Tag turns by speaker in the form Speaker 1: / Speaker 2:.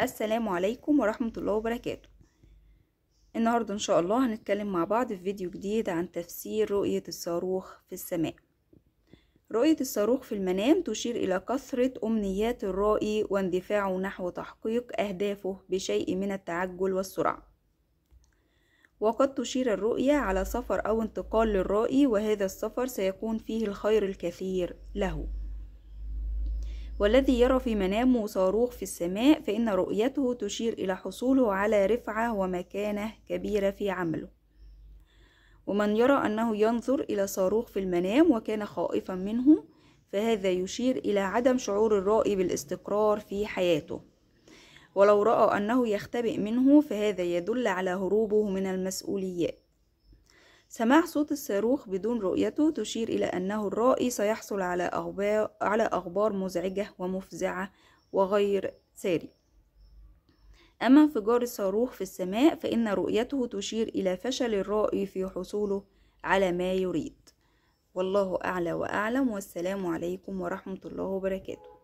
Speaker 1: السلام عليكم ورحمة الله وبركاته النهاردة إن شاء الله هنتكلم مع بعض في فيديو جديد عن تفسير رؤية الصاروخ في السماء رؤية الصاروخ في المنام تشير إلى كثرة أمنيات الرائي واندفاعه نحو تحقيق أهدافه بشيء من التعجل والسرعة وقد تشير الرؤية على سفر أو انتقال للرائي وهذا السفر سيكون فيه الخير الكثير له والذي يرى في منامه صاروخ في السماء فإن رؤيته تشير إلى حصوله على رفعة ومكانة كبيرة في عمله ومن يرى أنه ينظر إلى صاروخ في المنام وكان خائفا منه فهذا يشير إلى عدم شعور الرائي بالاستقرار في حياته ولو رأى أنه يختبئ منه فهذا يدل على هروبه من المسؤوليات سماع صوت الصاروخ بدون رؤيته تشير إلى أنه الرائي سيحصل على أخبار, على أخبار مزعجة ومفزعة وغير ساري أما انفجار الصاروخ في السماء فإن رؤيته تشير إلى فشل الرائي في حصوله على ما يريد والله أعلى وأعلم والسلام عليكم ورحمة الله وبركاته